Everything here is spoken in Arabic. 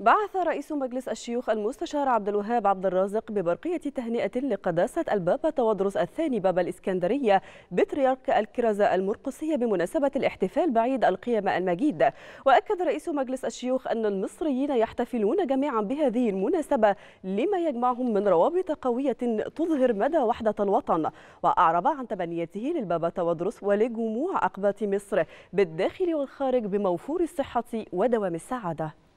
بعث رئيس مجلس الشيوخ المستشار عبد الوهاب عبد الرازق ببرقية تهنئة لقداسة البابا تودرس الثاني بابا الإسكندرية بطريرك الكرزة المرقسية بمناسبة الاحتفال بعيد القيامة المجيد وأكد رئيس مجلس الشيوخ أن المصريين يحتفلون جميعا بهذه المناسبة لما يجمعهم من روابط قوية تظهر مدى وحدة الوطن وأعرب عن تبنيته للبابا تودرس ولجموع أقباط مصر بالداخل والخارج بموفور الصحة ودوام السعادة